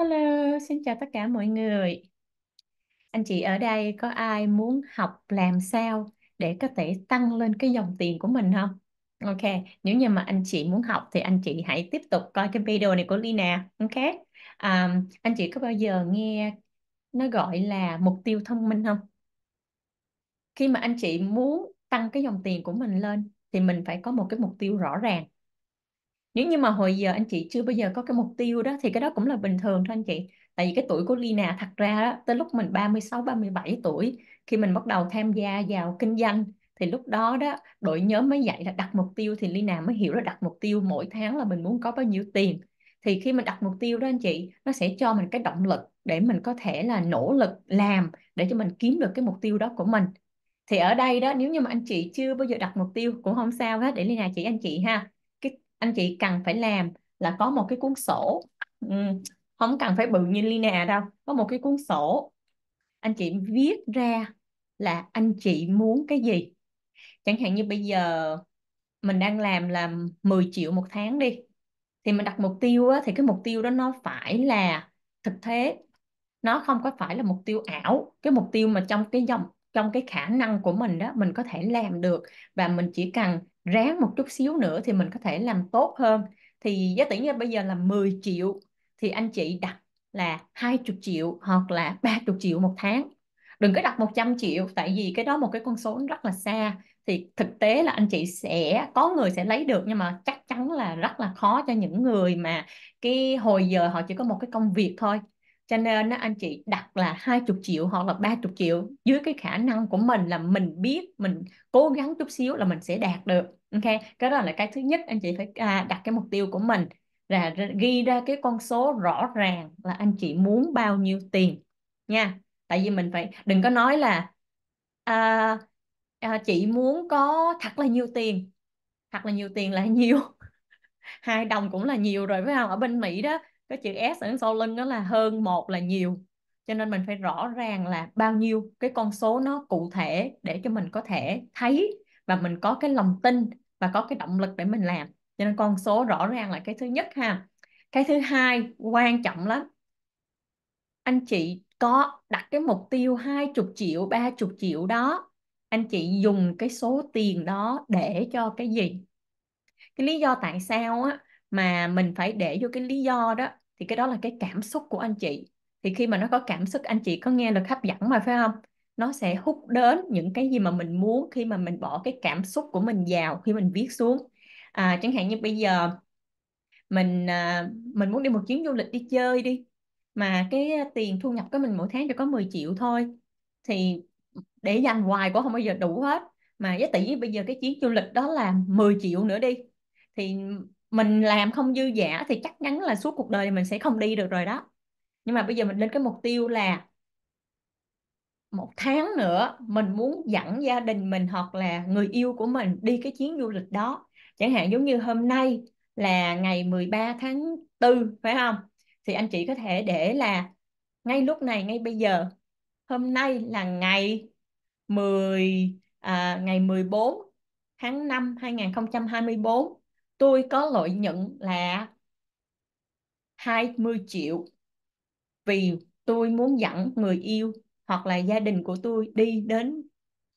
Hello, xin chào tất cả mọi người. Anh chị ở đây có ai muốn học làm sao để có thể tăng lên cái dòng tiền của mình không? Ok, nếu như mà anh chị muốn học thì anh chị hãy tiếp tục coi cái video này của Lina. Ok, à, anh chị có bao giờ nghe nó gọi là mục tiêu thông minh không? Khi mà anh chị muốn tăng cái dòng tiền của mình lên thì mình phải có một cái mục tiêu rõ ràng nếu như mà hồi giờ anh chị chưa bao giờ có cái mục tiêu đó thì cái đó cũng là bình thường thôi anh chị tại vì cái tuổi của Lina thật ra đó, tới lúc mình 36 37 tuổi khi mình bắt đầu tham gia vào kinh doanh thì lúc đó đó đội nhóm mới dạy là đặt mục tiêu thì Lina mới hiểu là đặt mục tiêu mỗi tháng là mình muốn có bao nhiêu tiền thì khi mình đặt mục tiêu đó anh chị nó sẽ cho mình cái động lực để mình có thể là nỗ lực làm để cho mình kiếm được cái mục tiêu đó của mình thì ở đây đó nếu như mà anh chị chưa bao giờ đặt mục tiêu cũng không sao hết để Lina chỉ anh chị ha anh chị cần phải làm là có một cái cuốn sổ ừ, không cần phải bự như Lina đâu có một cái cuốn sổ anh chị viết ra là anh chị muốn cái gì chẳng hạn như bây giờ mình đang làm là 10 triệu một tháng đi thì mình đặt mục tiêu á, thì cái mục tiêu đó nó phải là thực tế nó không có phải là mục tiêu ảo cái mục tiêu mà trong cái dòng trong cái khả năng của mình đó mình có thể làm được và mình chỉ cần ráng một chút xíu nữa thì mình có thể làm tốt hơn thì giá tỷ như bây giờ là 10 triệu thì anh chị đặt là 20 triệu hoặc là 30 triệu một tháng đừng có đặt 100 triệu tại vì cái đó một cái con số rất là xa thì thực tế là anh chị sẽ có người sẽ lấy được nhưng mà chắc chắn là rất là khó cho những người mà cái hồi giờ họ chỉ có một cái công việc thôi cho nên anh chị đặt là 20 triệu hoặc là 30 triệu dưới cái khả năng của mình là mình biết mình cố gắng chút xíu là mình sẽ đạt được ok cái đó là cái thứ nhất anh chị phải à, đặt cái mục tiêu của mình là ghi ra cái con số rõ ràng là anh chị muốn bao nhiêu tiền nha tại vì mình phải đừng có nói là à, à, chị muốn có thật là nhiều tiền thật là nhiều tiền là nhiều hai đồng cũng là nhiều rồi phải không ở bên mỹ đó cái chữ s ở sau lưng đó là hơn một là nhiều cho nên mình phải rõ ràng là bao nhiêu cái con số nó cụ thể để cho mình có thể thấy và mình có cái lòng tin và có cái động lực để mình làm cho nên con số rõ ràng là cái thứ nhất ha cái thứ hai quan trọng lắm anh chị có đặt cái mục tiêu 20 triệu 30 triệu đó anh chị dùng cái số tiền đó để cho cái gì cái lý do tại sao á mà mình phải để vô cái lý do đó thì cái đó là cái cảm xúc của anh chị thì khi mà nó có cảm xúc anh chị có nghe được hấp dẫn mà phải không nó sẽ hút đến những cái gì mà mình muốn khi mà mình bỏ cái cảm xúc của mình vào khi mình viết xuống à, chẳng hạn như bây giờ mình à, mình muốn đi một chuyến du lịch đi chơi đi mà cái à, tiền thu nhập của mình mỗi tháng chỉ có 10 triệu thôi thì để dành hoài cũng không bao giờ đủ hết mà giá tỷ bây giờ cái chuyến du lịch đó là 10 triệu nữa đi thì mình làm không dư giả thì chắc chắn là suốt cuộc đời mình sẽ không đi được rồi đó nhưng mà bây giờ mình lên cái mục tiêu là một tháng nữa mình muốn dẫn gia đình mình hoặc là người yêu của mình đi cái chuyến du lịch đó chẳng hạn giống như hôm nay là ngày 13 tháng 4 phải không thì anh chị có thể để là ngay lúc này ngay bây giờ hôm nay là ngày 10 à, ngày 14 tháng 5 2024 tôi có lợi nhuận là 20 triệu vì tôi muốn dẫn người yêu hoặc là gia đình của tôi đi đến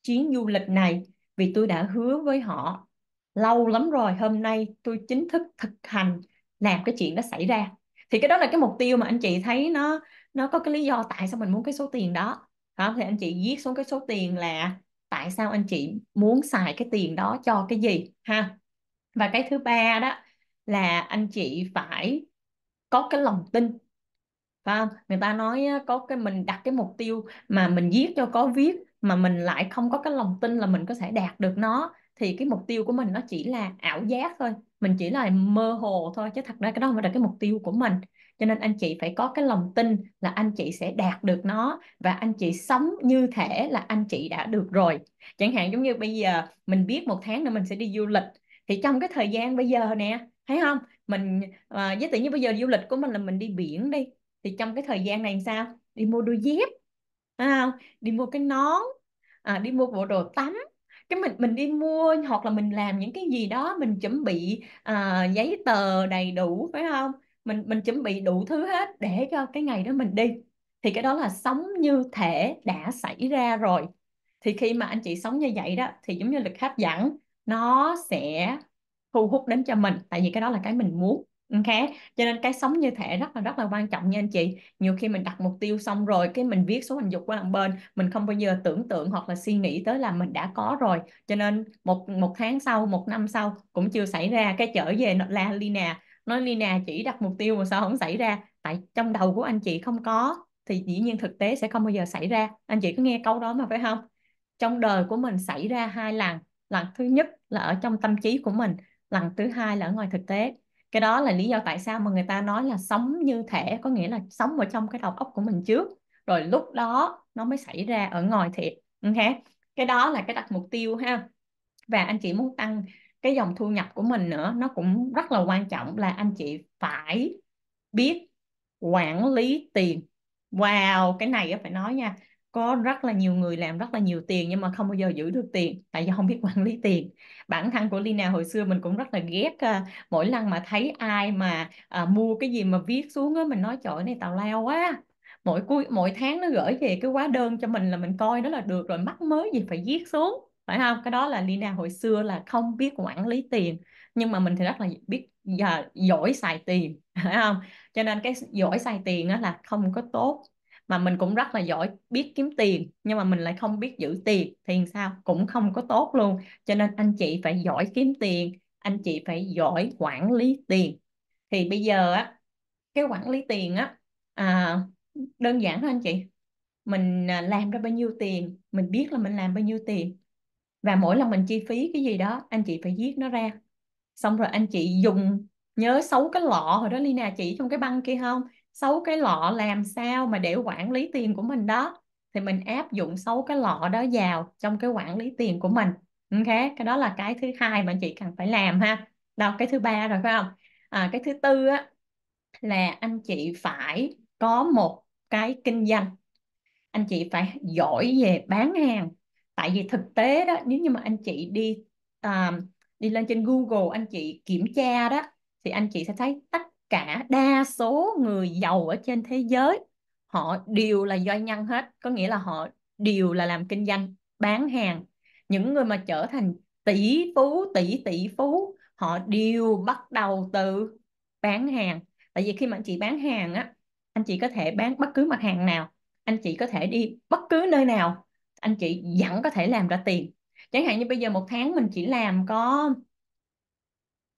chuyến du lịch này vì tôi đã hứa với họ lâu lắm rồi hôm nay tôi chính thức thực hành làm cái chuyện đó xảy ra thì cái đó là cái mục tiêu mà anh chị thấy nó nó có cái lý do tại sao mình muốn cái số tiền đó đó thì anh chị viết xuống cái số tiền là tại sao anh chị muốn xài cái tiền đó cho cái gì ha và cái thứ ba đó là anh chị phải có cái lòng tin phải không người ta nói có cái mình đặt cái mục tiêu mà mình viết cho có viết mà mình lại không có cái lòng tin là mình có thể đạt được nó thì cái mục tiêu của mình nó chỉ là ảo giác thôi mình chỉ là mơ hồ thôi chứ thật ra cái đó không phải là cái mục tiêu của mình cho nên anh chị phải có cái lòng tin là anh chị sẽ đạt được nó và anh chị sống như thể là anh chị đã được rồi chẳng hạn giống như bây giờ mình biết một tháng nữa mình sẽ đi du lịch thì trong cái thời gian bây giờ nè thấy không mình à, với tự nhiên bây giờ du lịch của mình là mình đi biển đi thì trong cái thời gian này sao đi mua đôi dép à, đi mua cái nón à, đi mua bộ đồ tắm cái mình mình đi mua hoặc là mình làm những cái gì đó mình chuẩn bị à, giấy tờ đầy đủ phải không mình mình chuẩn bị đủ thứ hết để cho cái ngày đó mình đi thì cái đó là sống như thể đã xảy ra rồi thì khi mà anh chị sống như vậy đó thì giống như lực hấp dẫn nó sẽ thu hút đến cho mình tại vì cái đó là cái mình muốn Okay. Cho nên cái sống như thể rất là rất là quan trọng nha anh chị. Nhiều khi mình đặt mục tiêu xong rồi cái mình viết số hình dục qua đằng bên, mình không bao giờ tưởng tượng hoặc là suy nghĩ tới là mình đã có rồi. Cho nên một một tháng sau, một năm sau cũng chưa xảy ra cái trở về la Lina nói Lina chỉ đặt mục tiêu mà sao không xảy ra? Tại trong đầu của anh chị không có thì dĩ nhiên thực tế sẽ không bao giờ xảy ra. Anh chị có nghe câu đó mà phải không? Trong đời của mình xảy ra hai lần, lần thứ nhất là ở trong tâm trí của mình, lần thứ hai là ở ngoài thực tế cái đó là lý do tại sao mà người ta nói là sống như thể có nghĩa là sống ở trong cái đầu óc của mình trước rồi lúc đó nó mới xảy ra ở ngoài thiệt ok cái đó là cái đặt mục tiêu ha và anh chị muốn tăng cái dòng thu nhập của mình nữa nó cũng rất là quan trọng là anh chị phải biết quản lý tiền wow cái này phải nói nha có rất là nhiều người làm rất là nhiều tiền nhưng mà không bao giờ giữ được tiền tại do không biết quản lý tiền bản thân của Lina hồi xưa mình cũng rất là ghét uh, mỗi lần mà thấy ai mà uh, mua cái gì mà viết xuống á mình nói trời này tào lao quá mỗi cuối mỗi tháng nó gửi về cái hóa đơn cho mình là mình coi đó là được rồi mắc mới gì phải viết xuống phải không cái đó là Lina hồi xưa là không biết quản lý tiền nhưng mà mình thì rất là biết giỏi xài tiền phải không cho nên cái giỏi xài tiền á là không có tốt mà mình cũng rất là giỏi biết kiếm tiền nhưng mà mình lại không biết giữ tiền thì sao cũng không có tốt luôn cho nên anh chị phải giỏi kiếm tiền anh chị phải giỏi quản lý tiền thì bây giờ á cái quản lý tiền á à, đơn giản thôi anh chị mình à, làm ra bao nhiêu tiền mình biết là mình làm bao nhiêu tiền và mỗi lần mình chi phí cái gì đó anh chị phải viết nó ra xong rồi anh chị dùng nhớ xấu cái lọ hồi đó Lina chỉ trong cái băng kia không sáu cái lọ làm sao mà để quản lý tiền của mình đó thì mình áp dụng sáu cái lọ đó vào trong cái quản lý tiền của mình ok cái đó là cái thứ hai mà chị cần phải làm ha đó cái thứ ba rồi phải không à, cái thứ tư á là anh chị phải có một cái kinh doanh anh chị phải giỏi về bán hàng tại vì thực tế đó nếu như mà anh chị đi uh, đi lên trên Google anh chị kiểm tra đó thì anh chị sẽ thấy tất cả đa số người giàu ở trên thế giới họ đều là doanh nhân hết có nghĩa là họ đều là làm kinh doanh bán hàng những người mà trở thành tỷ phú tỷ tỷ phú họ đều bắt đầu từ bán hàng tại vì khi mà anh chị bán hàng á anh chị có thể bán bất cứ mặt hàng nào anh chị có thể đi bất cứ nơi nào anh chị vẫn có thể làm ra tiền chẳng hạn như bây giờ một tháng mình chỉ làm có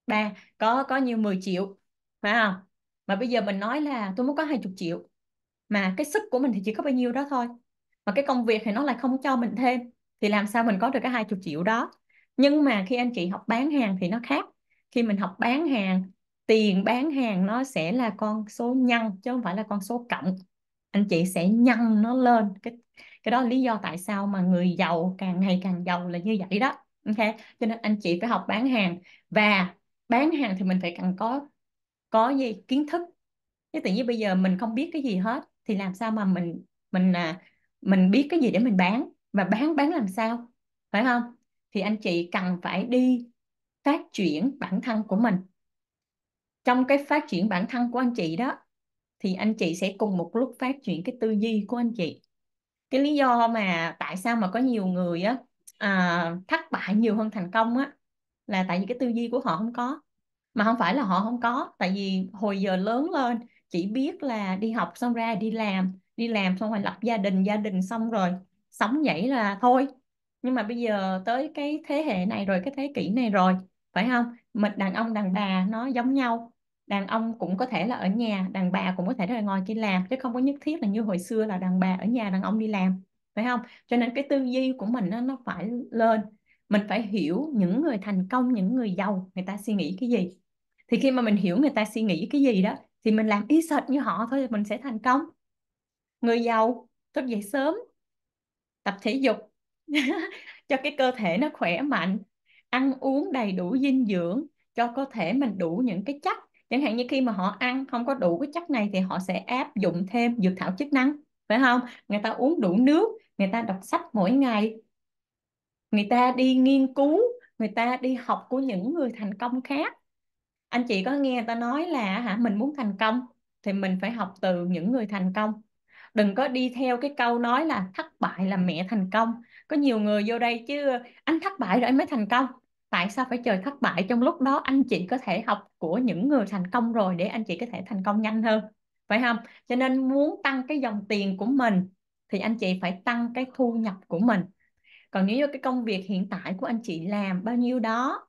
ba có có nhiều 10 triệu phải không mà bây giờ mình nói là tôi muốn có 20 triệu mà cái sức của mình thì chỉ có bao nhiêu đó thôi mà cái công việc thì nó lại không cho mình thêm thì làm sao mình có được cái 20 triệu đó nhưng mà khi anh chị học bán hàng thì nó khác khi mình học bán hàng tiền bán hàng nó sẽ là con số nhân chứ không phải là con số cộng anh chị sẽ nhân nó lên cái cái đó là lý do tại sao mà người giàu càng ngày càng giàu là như vậy đó ok cho nên anh chị phải học bán hàng và bán hàng thì mình phải cần có có gì kiến thức chứ tự nhiên bây giờ mình không biết cái gì hết thì làm sao mà mình mình à, mình biết cái gì để mình bán và bán bán làm sao phải không thì anh chị cần phải đi phát triển bản thân của mình trong cái phát triển bản thân của anh chị đó thì anh chị sẽ cùng một lúc phát triển cái tư duy của anh chị cái lý do mà tại sao mà có nhiều người á à, thất bại nhiều hơn thành công á là tại vì cái tư duy của họ không có mà không phải là họ không có tại vì hồi giờ lớn lên chỉ biết là đi học xong ra đi làm đi làm xong rồi lập gia đình gia đình xong rồi sống nhảy là thôi nhưng mà bây giờ tới cái thế hệ này rồi cái thế kỷ này rồi phải không mình đàn ông đàn bà nó giống nhau đàn ông cũng có thể là ở nhà đàn bà cũng có thể là ngồi trên làm chứ không có nhất thiết là như hồi xưa là đàn bà ở nhà đàn ông đi làm phải không cho nên cái tư duy của mình nó, nó phải lên mình phải hiểu những người thành công những người giàu người ta suy nghĩ cái gì thì khi mà mình hiểu người ta suy nghĩ cái gì đó thì mình làm y sệt như họ thôi mình sẽ thành công người giàu thức dậy sớm tập thể dục cho cái cơ thể nó khỏe mạnh ăn uống đầy đủ dinh dưỡng cho cơ thể mình đủ những cái chất chẳng hạn như khi mà họ ăn không có đủ cái chất này thì họ sẽ áp dụng thêm dược thảo chức năng phải không người ta uống đủ nước người ta đọc sách mỗi ngày người ta đi nghiên cứu người ta đi học của những người thành công khác anh chị có nghe ta nói là hả mình muốn thành công thì mình phải học từ những người thành công đừng có đi theo cái câu nói là thất bại là mẹ thành công có nhiều người vô đây chứ anh thất bại rồi anh mới thành công tại sao phải chờ thất bại trong lúc đó anh chị có thể học của những người thành công rồi để anh chị có thể thành công nhanh hơn phải không cho nên muốn tăng cái dòng tiền của mình thì anh chị phải tăng cái thu nhập của mình còn nếu như cái công việc hiện tại của anh chị làm bao nhiêu đó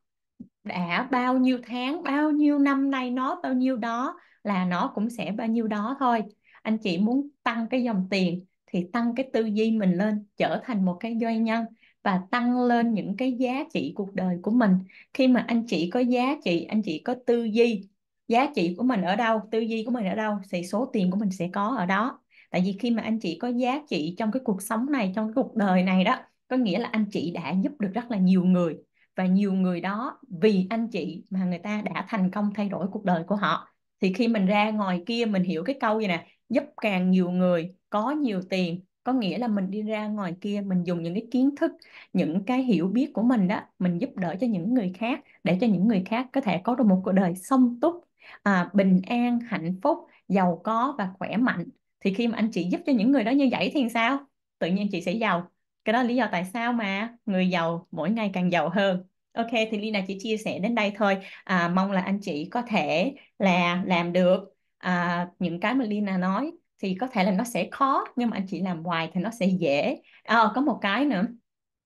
đã bao nhiêu tháng bao nhiêu năm nay nó bao nhiêu đó là nó cũng sẽ bao nhiêu đó thôi anh chị muốn tăng cái dòng tiền thì tăng cái tư duy mình lên trở thành một cái doanh nhân và tăng lên những cái giá trị cuộc đời của mình khi mà anh chị có giá trị anh chị có tư duy giá trị của mình ở đâu tư duy của mình ở đâu thì số tiền của mình sẽ có ở đó tại vì khi mà anh chị có giá trị trong cái cuộc sống này trong cái cuộc đời này đó có nghĩa là anh chị đã giúp được rất là nhiều người và nhiều người đó vì anh chị mà người ta đã thành công thay đổi cuộc đời của họ thì khi mình ra ngoài kia mình hiểu cái câu gì nè giúp càng nhiều người có nhiều tiền có nghĩa là mình đi ra ngoài kia mình dùng những cái kiến thức những cái hiểu biết của mình đó mình giúp đỡ cho những người khác để cho những người khác có thể có được một cuộc đời sung túc à, bình an hạnh phúc giàu có và khỏe mạnh thì khi mà anh chị giúp cho những người đó như vậy thì sao tự nhiên chị sẽ giàu cái đó là lý do tại sao mà người giàu mỗi ngày càng giàu hơn ok thì Lina chỉ chia sẻ đến đây thôi à, mong là anh chị có thể là làm được à, những cái mà Lina nói thì có thể là nó sẽ khó nhưng mà anh chị làm hoài thì nó sẽ dễ à, có một cái nữa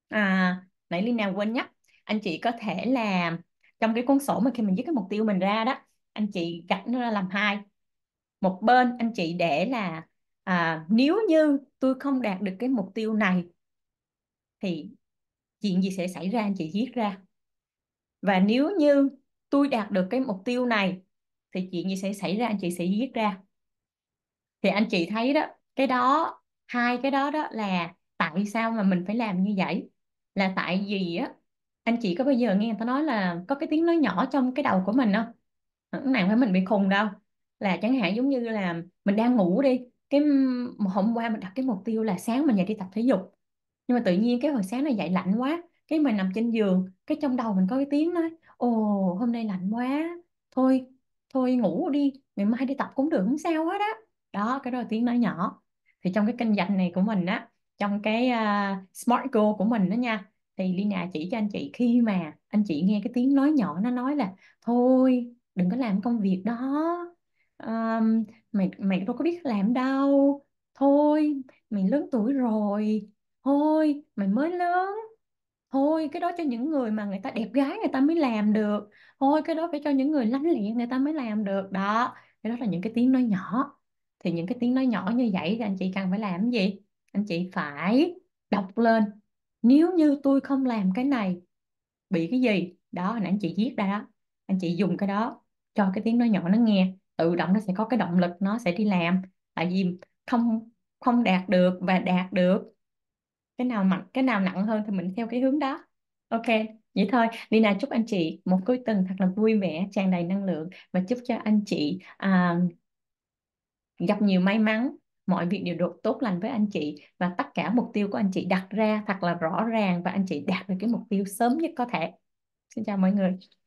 à, nãy Lina quên nhắc anh chị có thể làm trong cái cuốn sổ mà khi mình viết cái mục tiêu mình ra đó anh chị gạch nó ra làm hai một bên anh chị để là à, nếu như tôi không đạt được cái mục tiêu này thì chuyện gì sẽ xảy ra anh chị viết ra và nếu như tôi đạt được cái mục tiêu này thì chuyện gì sẽ xảy ra anh chị sẽ viết ra thì anh chị thấy đó cái đó hai cái đó đó là tại sao mà mình phải làm như vậy là tại vì á anh chị có bao giờ nghe người ta nói là có cái tiếng nói nhỏ trong cái đầu của mình không nào phải mình bị khùng đâu là chẳng hạn giống như là mình đang ngủ đi cái hôm qua mình đặt cái mục tiêu là sáng mình dậy đi tập thể dục nhưng mà tự nhiên cái hồi sáng này dậy lạnh quá cái mình nằm trên giường cái trong đầu mình có cái tiếng nói ồ hôm nay lạnh quá thôi thôi ngủ đi ngày mai đi tập cũng được không sao hết đó đó cái đó tiếng nói nhỏ thì trong cái kênh dành này của mình á trong cái uh, smart goal của mình đó nha thì Lina chỉ cho anh chị khi mà anh chị nghe cái tiếng nói nhỏ nó nói là thôi đừng có làm công việc đó um, mày mày đâu có biết làm đâu thôi mày lớn tuổi rồi thôi mày mới lớn thôi cái đó cho những người mà người ta đẹp gái người ta mới làm được thôi cái đó phải cho những người lanh lẹ người ta mới làm được đó cái đó là những cái tiếng nói nhỏ thì những cái tiếng nói nhỏ như vậy thì anh chị cần phải làm cái gì anh chị phải đọc lên nếu như tôi không làm cái này bị cái gì đó anh chị viết ra đó anh chị dùng cái đó cho cái tiếng nói nhỏ nó nghe tự động nó sẽ có cái động lực nó sẽ đi làm tại vì không không đạt được và đạt được cái nào mạnh cái nào nặng hơn thì mình theo cái hướng đó ok vậy thôi lina chúc anh chị một cuối tuần thật là vui vẻ tràn đầy năng lượng và chúc cho anh chị à, gặp nhiều may mắn mọi việc đều được tốt lành với anh chị và tất cả mục tiêu của anh chị đặt ra thật là rõ ràng và anh chị đạt được cái mục tiêu sớm nhất có thể xin chào mọi người